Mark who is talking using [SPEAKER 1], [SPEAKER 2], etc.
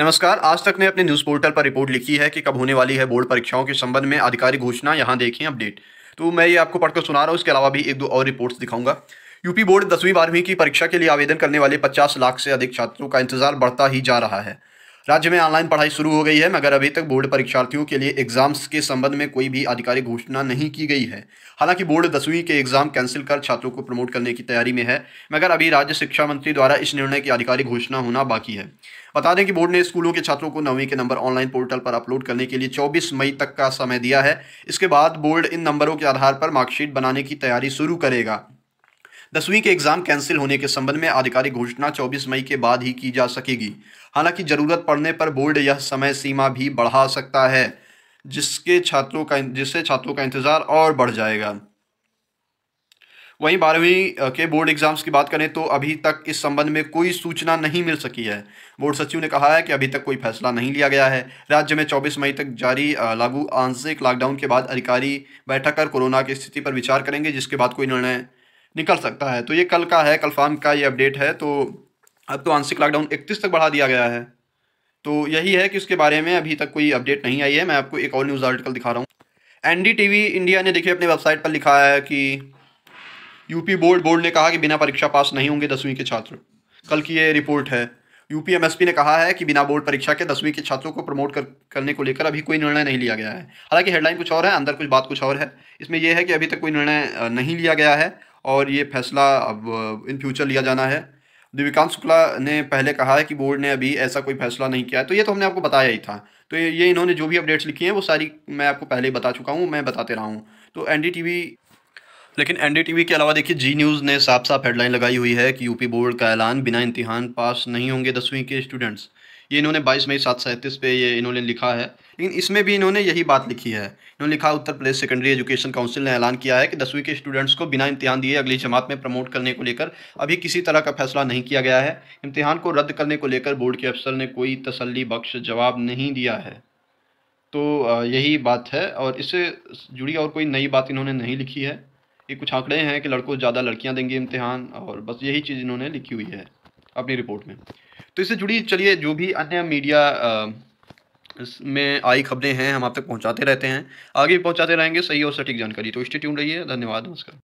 [SPEAKER 1] नमस्कार आज तक ने अपने न्यूज पोर्टल पर रिपोर्ट लिखी है कि कब होने वाली है बोर्ड परीक्षाओं के संबंध में आधिकारिक घोषणा यहाँ देखें अपडेट तो मैं ये आपको पढ़कर सुना रहा हूँ इसके अलावा भी एक दो और रिपोर्ट्स दिखाऊंगा यूपी बोर्ड दसवीं बारहवीं की परीक्षा के लिए आवेदन करने वाले पचास लाख से अधिक छात्रों का इंतजार बढ़ता ही जा रहा है राज्य में ऑनलाइन पढ़ाई शुरू हो गई है मगर अभी तक बोर्ड परीक्षार्थियों के लिए एग्जाम्स के संबंध में कोई भी आधिकारिक घोषणा नहीं की गई है हालांकि बोर्ड दसवीं के एग्जाम कैंसिल कर छात्रों को प्रमोट करने की तैयारी में है मगर अभी राज्य शिक्षा मंत्री द्वारा इस निर्णय की आधिकारिक घोषणा होना बाकी है बता दें कि बोर्ड ने स्कूलों के छात्रों को नवीं के नंबर ऑनलाइन पोर्टल पर अपलोड करने के लिए 24 मई तक का समय दिया है इसके बाद बोर्ड इन नंबरों के आधार पर मार्कशीट बनाने की तैयारी शुरू करेगा दसवीं के एग्जाम कैंसिल होने के संबंध में आधिकारिक घोषणा 24 मई के बाद ही की जा सकेगी हालांकि जरूरत पड़ने पर बोर्ड यह समय सीमा भी बढ़ा सकता है जिसके छात्रों का जिससे छात्रों का इंतजार और बढ़ जाएगा वहीं बारहवीं के बोर्ड एग्जाम्स की बात करें तो अभी तक इस संबंध में कोई सूचना नहीं मिल सकी है बोर्ड सचिव ने कहा है कि अभी तक कोई फैसला नहीं लिया गया है राज्य में 24 मई तक जारी लागू आंशिक लॉकडाउन के बाद अधिकारी बैठक कर कोरोना की स्थिति पर विचार करेंगे जिसके बाद कोई निर्णय निकल सकता है तो ये कल का है कल फार्म का ये अपडेट है तो अब तो आंशिक लॉकडाउन इकतीस तक बढ़ा दिया गया है तो यही है कि उसके बारे में अभी तक कोई अपडेट नहीं आई है मैं आपको एक और न्यूज़ आर्टिकल दिखा रहा हूँ एन इंडिया ने देखिए अपने वेबसाइट पर लिखा है कि यूपी बोर्ड बोर्ड ने कहा कि बिना परीक्षा पास नहीं होंगे दसवीं के छात्र कल की ये रिपोर्ट है यूपी पी ने कहा है कि बिना बोर्ड परीक्षा के दसवीं के छात्रों को प्रमोट कर, करने को लेकर अभी कोई निर्णय नहीं लिया गया है हालांकि हेडलाइन कुछ और है अंदर कुछ बात कुछ और है इसमें यह है कि अभी तक कोई निर्णय नहीं लिया गया है और ये फैसला अब इन फ्यूचर लिया जाना है दिविकांत शुक्ला ने पहले कहा है कि बोर्ड ने अभी ऐसा कोई फैसला नहीं किया है तो ये तो हमने आपको बताया ही था तो ये इन्होंने जो भी अपडेट्स लिखी हैं वो सारी मैं आपको पहले ही बता चुका हूँ मैं बताते रहा हूँ तो एन लेकिन एनडीटीवी के अलावा देखिए जी न्यूज़ ने साफ साफ हेडलाइन लगाई हुई है कि यूपी बोर्ड का ऐलान बिना इम्तिहान पास नहीं होंगे दसवीं के स्टूडेंट्स ये इन्होंने 22 मई सात सैंतीस पे ये इन्होंने लिखा है लेकिन इसमें भी इन्होंने यही बात लिखी है इन्होंने लिखा Uttar Pradesh secondary education council ने ऐलान किया है कि दसवीं के स्टूडेंट्स को बिना इम्तिहान दिए अगली जमात में प्रमोट करने को लेकर अभी किसी तरह का फैसला नहीं किया गया है इम्तिहान को रद्द करने को लेकर बोर्ड के अफसर ने कोई तसली बख्श जवाब नहीं दिया है तो यही बात है और इससे जुड़ी और कोई नई बात इन्होंने नहीं लिखी है ये कुछ आंकड़े हैं कि लड़कों ज़्यादा लड़कियाँ देंगे इम्तिहान और बस यही चीज़ इन्होंने लिखी हुई है अपनी रिपोर्ट में तो इससे जुड़ी चलिए जो भी अन्य मीडिया में आई खबरें हैं हम आप तक पहुंचाते रहते हैं आगे भी पहुँचाते रहेंगे सही और सटीक जानकारी तो स्टे ट्यून रहिए धन्यवाद नमस्कार